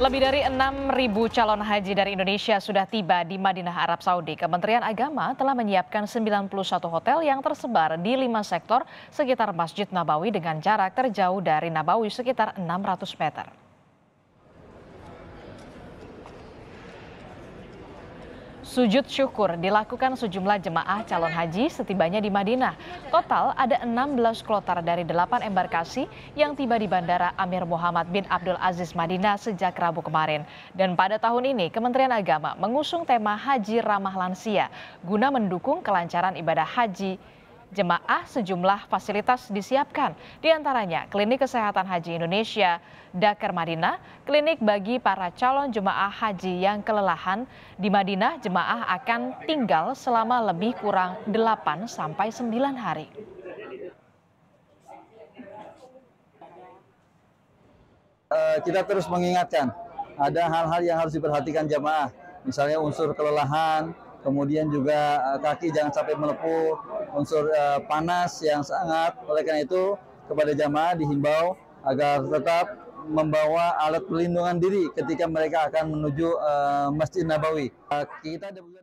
Lebih dari 6.000 calon haji dari Indonesia sudah tiba di Madinah Arab Saudi. Kementerian Agama telah menyiapkan 91 hotel yang tersebar di lima sektor sekitar Masjid Nabawi dengan jarak terjauh dari Nabawi sekitar 600 meter. Sujud syukur dilakukan sejumlah jemaah calon haji setibanya di Madinah. Total ada 16 kloter dari 8 embarkasi yang tiba di Bandara Amir Muhammad bin Abdul Aziz Madinah sejak Rabu kemarin. Dan pada tahun ini Kementerian Agama mengusung tema Haji Ramah Lansia guna mendukung kelancaran ibadah haji jemaah sejumlah fasilitas disiapkan, diantaranya Klinik Kesehatan Haji Indonesia Dakar Madinah, klinik bagi para calon jemaah haji yang kelelahan. Di Madinah, jemaah akan tinggal selama lebih kurang 8 sampai 9 hari. Eh, kita terus mengingatkan, ada hal-hal yang harus diperhatikan jemaah, misalnya unsur kelelahan, kemudian juga eh, kaki jangan sampai melepuh unsur eh, panas yang sangat oleh karena itu kepada jamaah dihimbau agar tetap membawa alat pelindungan diri ketika mereka akan menuju eh, Masjid Nabawi kita